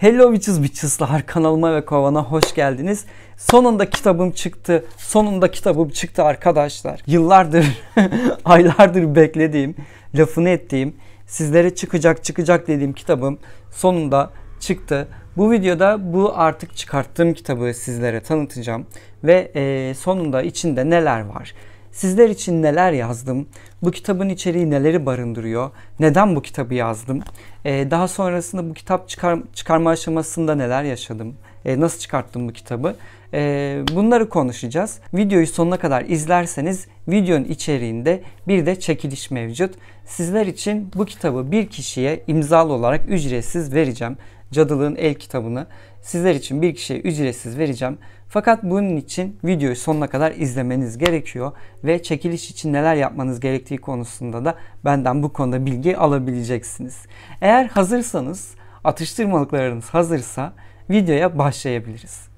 Hello Witches Witches'lar kanalıma ve kovana hoş geldiniz. Sonunda kitabım çıktı. Sonunda kitabım çıktı arkadaşlar. Yıllardır, aylardır beklediğim, lafını ettiğim, sizlere çıkacak çıkacak dediğim kitabım sonunda çıktı. Bu videoda bu artık çıkarttığım kitabı sizlere tanıtacağım ve e, sonunda içinde neler var, Sizler için neler yazdım? Bu kitabın içeriği neleri barındırıyor? Neden bu kitabı yazdım? Ee, daha sonrasında bu kitap çıkar, çıkarma aşamasında neler yaşadım? Ee, nasıl çıkarttım bu kitabı? Ee, bunları konuşacağız. Videoyu sonuna kadar izlerseniz videonun içeriğinde bir de çekiliş mevcut. Sizler için bu kitabı bir kişiye imzalı olarak ücretsiz vereceğim. Cadılığın El kitabını sizler için bir kişiye ücretsiz vereceğim. Fakat bunun için videoyu sonuna kadar izlemeniz gerekiyor ve çekiliş için neler yapmanız gerektiği konusunda da benden bu konuda bilgi alabileceksiniz. Eğer hazırsanız, atıştırmalıklarınız hazırsa videoya başlayabiliriz.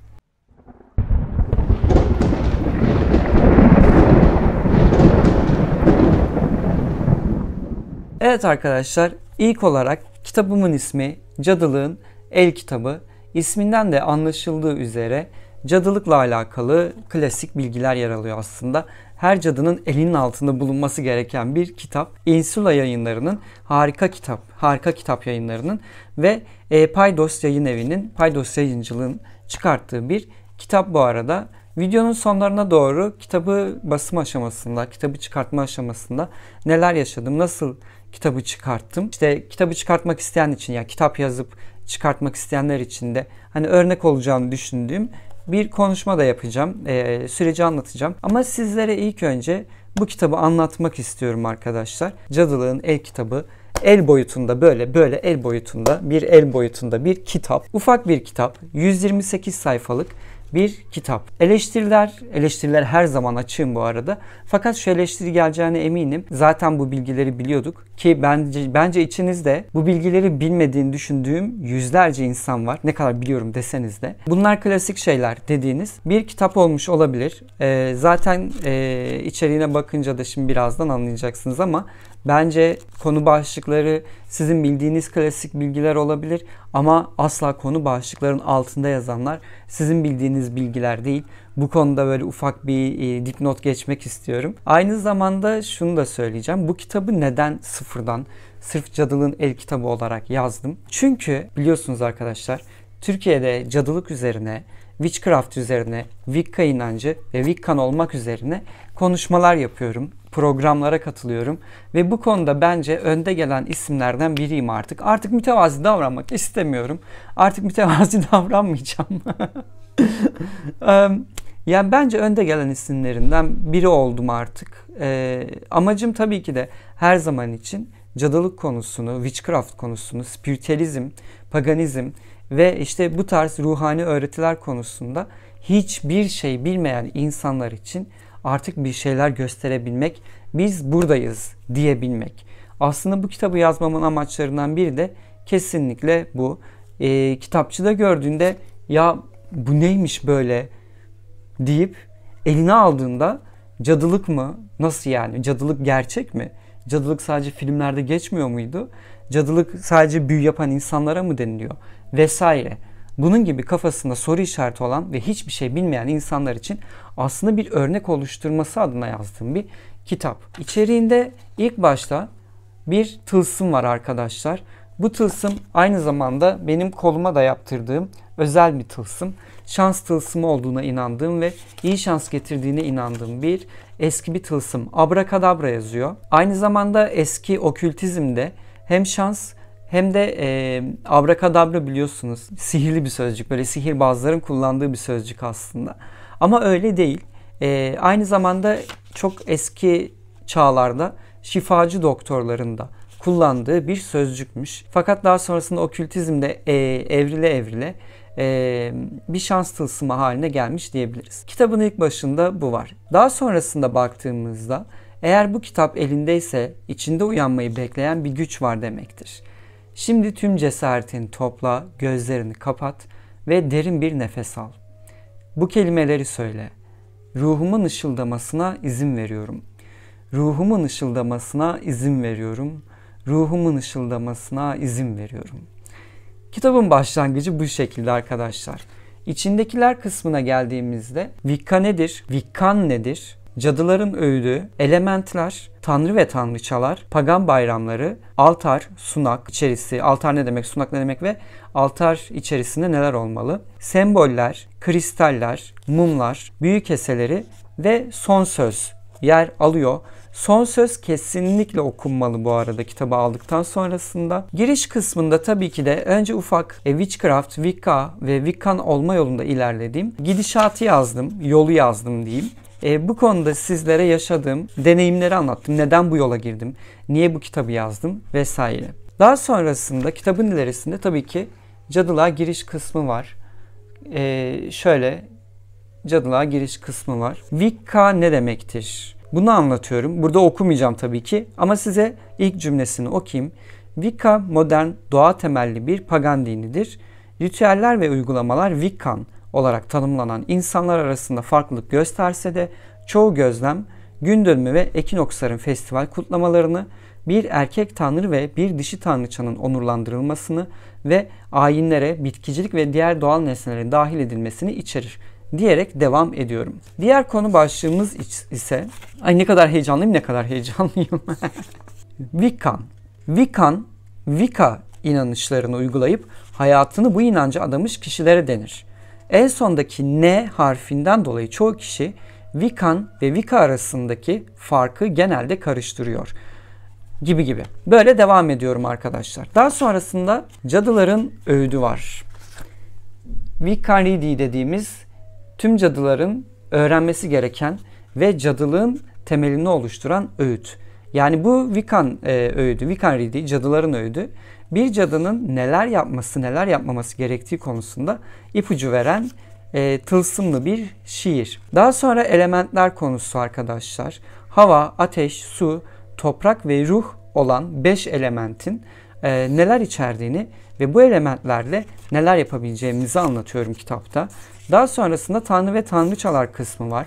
Evet arkadaşlar, ilk olarak kitabımın ismi Cadılığın El Kitabı. isminden de anlaşıldığı üzere cadılıkla alakalı klasik bilgiler yer alıyor aslında. Her cadının elinin altında bulunması gereken bir kitap. Insula yayınlarının harika kitap, harika kitap yayınlarının ve e, Paydos yayın evinin, Paydos yayıncılığın çıkarttığı bir kitap bu arada. Videonun sonlarına doğru kitabı basım aşamasında, kitabı çıkartma aşamasında neler yaşadım, nasıl kitabı çıkarttım. İşte kitabı çıkartmak isteyen için ya yani kitap yazıp çıkartmak isteyenler için de hani örnek olacağını düşündüğüm bir konuşma da yapacağım. E, süreci anlatacağım. Ama sizlere ilk önce bu kitabı anlatmak istiyorum arkadaşlar. Cadılığın El kitabı el boyutunda böyle böyle el boyutunda bir el boyutunda bir kitap. Ufak bir kitap. 128 sayfalık bir kitap. Eleştiriler, eleştiriler her zaman açığım bu arada. Fakat şu eleştiri geleceğine eminim. Zaten bu bilgileri biliyorduk ki bence bence içinizde bu bilgileri bilmediğini düşündüğüm yüzlerce insan var. Ne kadar biliyorum deseniz de. Bunlar klasik şeyler dediğiniz bir kitap olmuş olabilir. Ee, zaten e, içeriğine bakınca da şimdi birazdan anlayacaksınız ama Bence konu başlıkları sizin bildiğiniz klasik bilgiler olabilir ama asla konu başlıkların altında yazanlar sizin bildiğiniz bilgiler değil. Bu konuda böyle ufak bir e, dipnot geçmek istiyorum. Aynı zamanda şunu da söyleyeceğim. Bu kitabı neden sıfırdan sırf cadılığın el kitabı olarak yazdım? Çünkü biliyorsunuz arkadaşlar Türkiye'de cadılık üzerine witchcraft üzerine, Wicca inancı ve Wiccan olmak üzerine konuşmalar yapıyorum programlara katılıyorum ve bu konuda bence önde gelen isimlerden biriyim artık. Artık mütevazi davranmak istemiyorum. Artık mütevazi davranmayacağım. yani bence önde gelen isimlerinden biri oldum artık. E, amacım tabii ki de her zaman için cadılık konusunu, witchcraft konusunu, spiritualizm, paganizm ve işte bu tarz ruhani öğretiler konusunda hiçbir şey bilmeyen insanlar için artık bir şeyler gösterebilmek, biz buradayız diyebilmek. Aslında bu kitabı yazmamın amaçlarından biri de kesinlikle bu. E, ee, kitapçıda gördüğünde ya bu neymiş böyle deyip eline aldığında cadılık mı? Nasıl yani? Cadılık gerçek mi? Cadılık sadece filmlerde geçmiyor muydu? Cadılık sadece büyü yapan insanlara mı deniliyor? Vesaire. Bunun gibi kafasında soru işareti olan ve hiçbir şey bilmeyen insanlar için aslında bir örnek oluşturması adına yazdığım bir kitap. İçeriğinde ilk başta bir tılsım var arkadaşlar. Bu tılsım aynı zamanda benim koluma da yaptırdığım özel bir tılsım. Şans tılsımı olduğuna inandığım ve iyi şans getirdiğine inandığım bir eski bir tılsım. Abrakadabra yazıyor. Aynı zamanda eski okültizmde hem şans hem de e, abrakadabra biliyorsunuz sihirli bir sözcük. Böyle sihirbazların kullandığı bir sözcük aslında. Ama öyle değil. E, aynı zamanda çok eski çağlarda şifacı doktorlarında kullandığı bir sözcükmüş. Fakat daha sonrasında okültizmde e, evrile evrile e, bir şans tılsımı haline gelmiş diyebiliriz. Kitabın ilk başında bu var. Daha sonrasında baktığımızda eğer bu kitap elindeyse içinde uyanmayı bekleyen bir güç var demektir. Şimdi tüm cesaretini topla, gözlerini kapat ve derin bir nefes al. Bu kelimeleri söyle. Ruhumun ışıldamasına izin veriyorum. Ruhumun ışıldamasına izin veriyorum. Ruhumun ışıldamasına izin veriyorum. Kitabın başlangıcı bu şekilde arkadaşlar. İçindekiler kısmına geldiğimizde vikka nedir? Vikkan nedir? Cadıların öğüdü, elementler, tanrı ve tanrıçalar, pagan bayramları, altar, sunak içerisi, altar ne demek, sunak ne demek ve altar içerisinde neler olmalı? Semboller, kristaller, mumlar, büyük keseleri ve son söz yer alıyor. Son söz kesinlikle okunmalı bu arada kitabı aldıktan sonrasında. Giriş kısmında tabii ki de önce ufak e, Witchcraft, Wicca ve Wiccan olma yolunda ilerlediğim gidişatı yazdım, yolu yazdım diyeyim. E, bu konuda sizlere yaşadığım deneyimleri anlattım. Neden bu yola girdim? Niye bu kitabı yazdım? Vesaire. Daha sonrasında kitabın ilerisinde tabii ki cadılığa giriş kısmı var. E, şöyle cadılığa giriş kısmı var. Vikka ne demektir? Bunu anlatıyorum. Burada okumayacağım tabii ki ama size ilk cümlesini okuyayım. Vicca modern doğa temelli bir pagan dinidir. Ritüeller ve uygulamalar Wiccan olarak tanımlanan insanlar arasında farklılık gösterse de çoğu gözlem gün dönümü ve ekinoksların festival kutlamalarını, bir erkek tanrı ve bir dişi tanrıçanın onurlandırılmasını ve ayinlere bitkicilik ve diğer doğal nesnelerin dahil edilmesini içerir diyerek devam ediyorum. Diğer konu başlığımız ise ay ne kadar heyecanlıyım ne kadar heyecanlıyım. Wiccan. Wiccan, Wicca inanışlarını uygulayıp hayatını bu inanca adamış kişilere denir. En sondaki N harfinden dolayı çoğu kişi Vikan ve Vika arasındaki farkı genelde karıştırıyor. Gibi gibi. Böyle devam ediyorum arkadaşlar. Daha sonrasında cadıların öğüdü var. Vikaridi dediğimiz tüm cadıların öğrenmesi gereken ve cadılığın temelini oluşturan öğüt. Yani bu Vikan e, öğüdü, Vikan cadıların öğüdü bir cadının neler yapması, neler yapmaması gerektiği konusunda ipucu veren e, tılsımlı bir şiir. Daha sonra elementler konusu arkadaşlar. Hava, ateş, su, toprak ve ruh olan 5 elementin e, neler içerdiğini ve bu elementlerle neler yapabileceğimizi anlatıyorum kitapta. Daha sonrasında Tanrı ve Tanrıçalar kısmı var.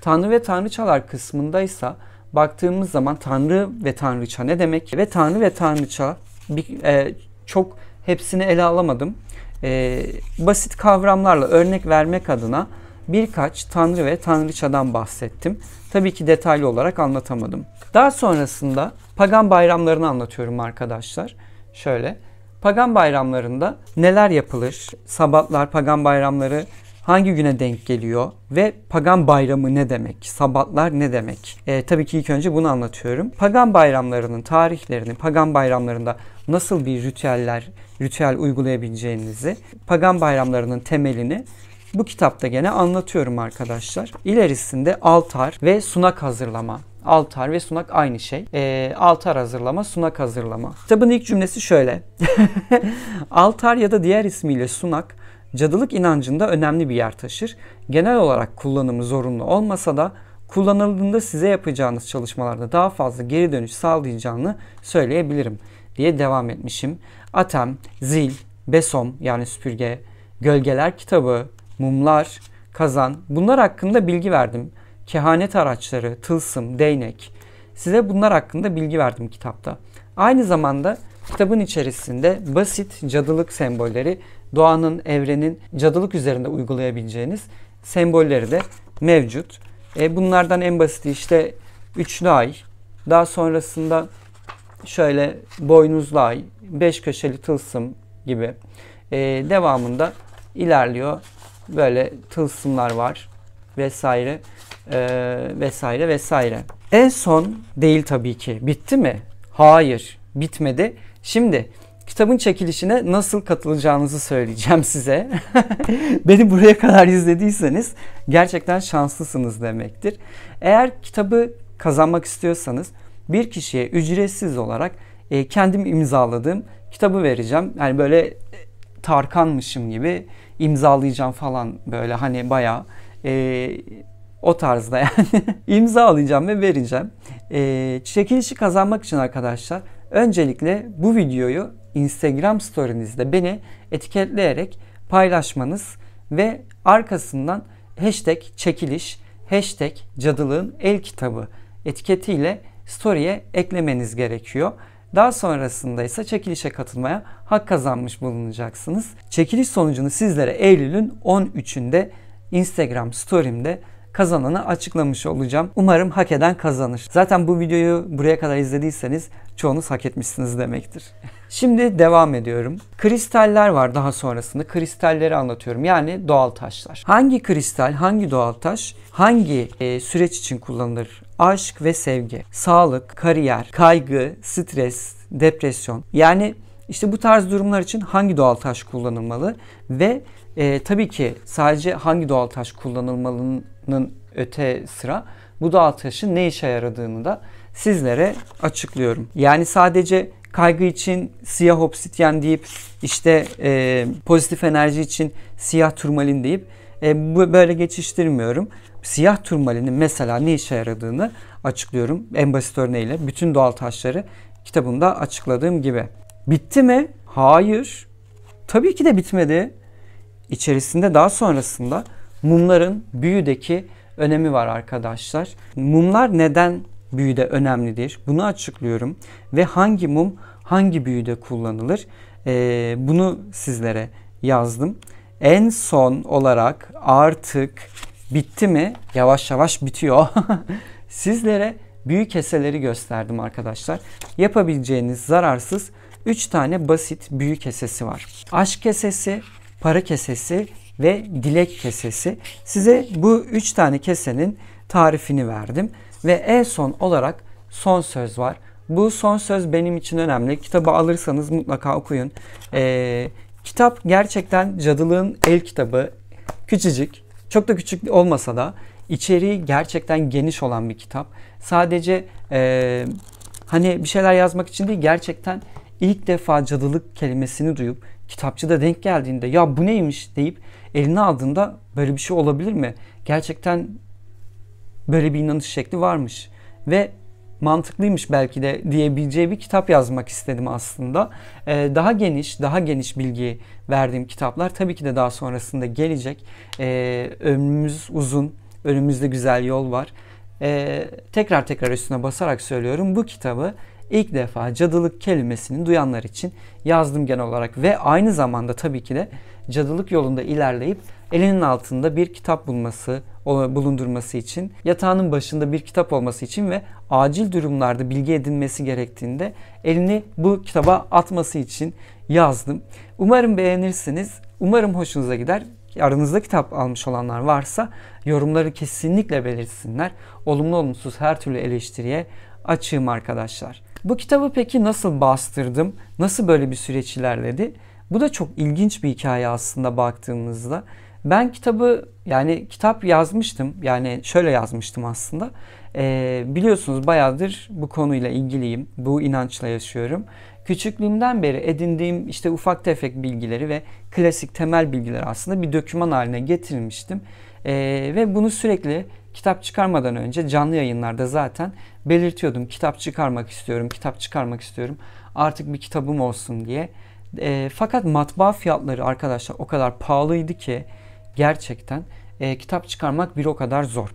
Tanrı ve Tanrıçalar kısmındaysa baktığımız zaman Tanrı ve Tanrıça ne demek ve Tanrı ve Tanrıça bir, e, çok hepsini ele alamadım. E, basit kavramlarla örnek vermek adına birkaç tanrı ve tanrıçadan bahsettim. Tabii ki detaylı olarak anlatamadım. Daha sonrasında pagan bayramlarını anlatıyorum arkadaşlar. Şöyle, pagan bayramlarında neler yapılır? Sabatlar, pagan bayramları hangi güne denk geliyor ve pagan bayramı ne demek? Sabatlar ne demek? E, tabii ki ilk önce bunu anlatıyorum. Pagan bayramlarının tarihlerini, pagan bayramlarında nasıl bir ritüeller, ritüel uygulayabileceğinizi, pagan bayramlarının temelini bu kitapta gene anlatıyorum arkadaşlar. İlerisinde altar ve sunak hazırlama Altar ve sunak aynı şey. E, altar hazırlama, sunak hazırlama. Kitabın ilk cümlesi şöyle. altar ya da diğer ismiyle sunak cadılık inancında önemli bir yer taşır. Genel olarak kullanımı zorunlu olmasa da kullanıldığında size yapacağınız çalışmalarda daha fazla geri dönüş sağlayacağını söyleyebilirim diye devam etmişim. Atem, Zil, Besom yani süpürge, Gölgeler kitabı, Mumlar, Kazan bunlar hakkında bilgi verdim. Kehanet araçları, tılsım, değnek. Size bunlar hakkında bilgi verdim kitapta. Aynı zamanda kitabın içerisinde basit cadılık sembolleri doğanın, evrenin cadılık üzerinde uygulayabileceğiniz sembolleri de mevcut. E, bunlardan en basiti işte üçlü ay, daha sonrasında şöyle boynuzlu ay, beş köşeli tılsım gibi e, devamında ilerliyor. Böyle tılsımlar var vesaire e, vesaire vesaire. En son değil tabii ki. Bitti mi? Hayır, bitmedi. Şimdi kitabın çekilişine nasıl katılacağınızı söyleyeceğim size. Beni buraya kadar izlediyseniz gerçekten şanslısınız demektir. Eğer kitabı kazanmak istiyorsanız bir kişiye ücretsiz olarak e, kendim imzaladığım kitabı vereceğim. Yani böyle e, Tarkanmışım gibi imzalayacağım falan böyle hani bayağı e, o tarzda yani imzalayacağım ve vereceğim. E, çekilişi kazanmak için arkadaşlar öncelikle bu videoyu Instagram story'nizde beni etiketleyerek paylaşmanız ve arkasından hashtag çekiliş, hashtag cadılığın el kitabı etiketiyle story'e eklemeniz gerekiyor. Daha sonrasında ise çekilişe katılmaya hak kazanmış bulunacaksınız. Çekiliş sonucunu sizlere Eylül'ün 13'ünde Instagram story'imde kazananı açıklamış olacağım. Umarım hak eden kazanır. Zaten bu videoyu buraya kadar izlediyseniz çoğunuz hak etmişsiniz demektir. Şimdi devam ediyorum. Kristaller var daha sonrasında. Kristalleri anlatıyorum. Yani doğal taşlar. Hangi kristal, hangi doğal taş, hangi e, süreç için kullanılır? Aşk ve sevgi, sağlık, kariyer, kaygı, stres, depresyon. Yani işte bu tarz durumlar için hangi doğal taş kullanılmalı ve e, tabii ki sadece hangi doğal taş kullanılmalının dağıtışının öte sıra bu dağıtışın ne işe yaradığını da sizlere açıklıyorum. Yani sadece kaygı için siyah obsidyen deyip işte e, pozitif enerji için siyah turmalin deyip e, bu böyle geçiştirmiyorum. Siyah turmalinin mesela ne işe yaradığını açıklıyorum en basit örneğiyle. Bütün doğal taşları kitabımda açıkladığım gibi. Bitti mi? Hayır. Tabii ki de bitmedi. İçerisinde daha sonrasında mumların büyüdeki önemi var arkadaşlar. Mumlar neden büyüde önemlidir? Bunu açıklıyorum ve hangi mum hangi büyüde kullanılır? Ee, bunu sizlere yazdım. En son olarak artık bitti mi? Yavaş yavaş bitiyor. sizlere büyü keseleri gösterdim arkadaşlar. Yapabileceğiniz zararsız 3 tane basit büyü kesesi var. Aşk kesesi, para kesesi ve dilek kesesi. Size bu üç tane kesenin tarifini verdim. Ve en son olarak son söz var. Bu son söz benim için önemli. Kitabı alırsanız mutlaka okuyun. Ee, kitap gerçekten cadılığın el kitabı. Küçücük. Çok da küçük olmasa da içeriği gerçekten geniş olan bir kitap. Sadece e, hani bir şeyler yazmak için değil gerçekten ilk defa cadılık kelimesini duyup kitapçıda denk geldiğinde ya bu neymiş deyip eline aldığında böyle bir şey olabilir mi? Gerçekten böyle bir inanış şekli varmış ve mantıklıymış belki de diyebileceği bir kitap yazmak istedim aslında. Ee, daha geniş, daha geniş bilgi verdiğim kitaplar tabii ki de daha sonrasında gelecek. Ee, ömrümüz uzun, önümüzde güzel yol var. Ee, tekrar tekrar üstüne basarak söylüyorum bu kitabı ilk defa cadılık kelimesini duyanlar için yazdım genel olarak ve aynı zamanda tabii ki de cadılık yolunda ilerleyip elinin altında bir kitap bulması, bulundurması için, yatağının başında bir kitap olması için ve acil durumlarda bilgi edinmesi gerektiğinde elini bu kitaba atması için yazdım. Umarım beğenirsiniz. Umarım hoşunuza gider. Aranızda kitap almış olanlar varsa yorumları kesinlikle belirtsinler, Olumlu olumsuz her türlü eleştiriye açığım arkadaşlar. Bu kitabı peki nasıl bastırdım? Nasıl böyle bir süreç ilerledi? Bu da çok ilginç bir hikaye aslında baktığımızda. Ben kitabı yani kitap yazmıştım. Yani şöyle yazmıştım aslında. Ee, biliyorsunuz bayağıdır bu konuyla ilgiliyim. Bu inançla yaşıyorum. Küçüklüğümden beri edindiğim işte ufak tefek bilgileri ve klasik temel bilgileri aslında bir döküman haline getirmiştim. Ee, ve bunu sürekli kitap çıkarmadan önce canlı yayınlarda zaten belirtiyordum. Kitap çıkarmak istiyorum, kitap çıkarmak istiyorum. Artık bir kitabım olsun diye. E, fakat matbaa fiyatları arkadaşlar o kadar pahalıydı ki gerçekten e, kitap çıkarmak bir o kadar zor.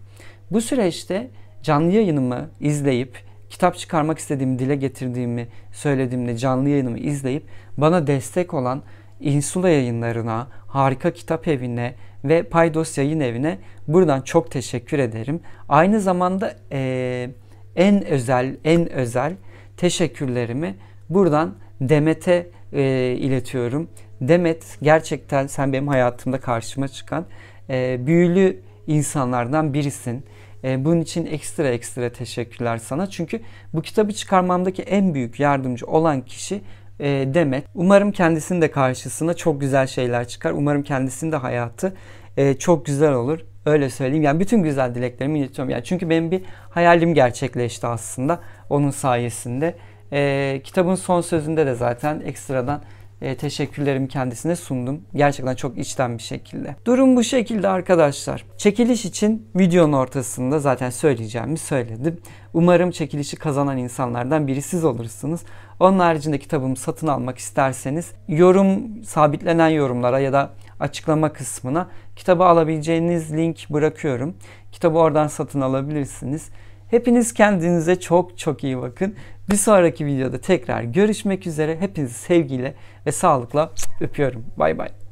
Bu süreçte canlı yayınımı izleyip kitap çıkarmak istediğimi dile getirdiğimi söylediğimde canlı yayınımı izleyip bana destek olan Insula yayınlarına, Harika Kitap Evi'ne, ve Paydos yayın evine buradan çok teşekkür ederim. Aynı zamanda e, en özel en özel teşekkürlerimi buradan Demet'e e, iletiyorum. Demet gerçekten sen benim hayatımda karşıma çıkan e, büyülü insanlardan birisin. E, bunun için ekstra ekstra teşekkürler sana. Çünkü bu kitabı çıkarmamdaki en büyük yardımcı olan kişi e, demek. Umarım kendisinin de karşısına çok güzel şeyler çıkar. Umarım kendisinin de hayatı e, çok güzel olur. Öyle söyleyeyim. Yani bütün güzel dileklerimi iletiyorum. Yani çünkü benim bir hayalim gerçekleşti aslında onun sayesinde. E, kitabın son sözünde de zaten ekstradan e, teşekkürlerimi kendisine sundum. Gerçekten çok içten bir şekilde. Durum bu şekilde arkadaşlar. Çekiliş için videonun ortasında zaten söyleyeceğimi söyledim. Umarım çekilişi kazanan insanlardan biri siz olursunuz. Onun haricinde kitabımı satın almak isterseniz yorum sabitlenen yorumlara ya da açıklama kısmına kitabı alabileceğiniz link bırakıyorum. Kitabı oradan satın alabilirsiniz. Hepiniz kendinize çok çok iyi bakın. Bir sonraki videoda tekrar görüşmek üzere. Hepinizi sevgiyle ve sağlıkla öpüyorum. Bay bay.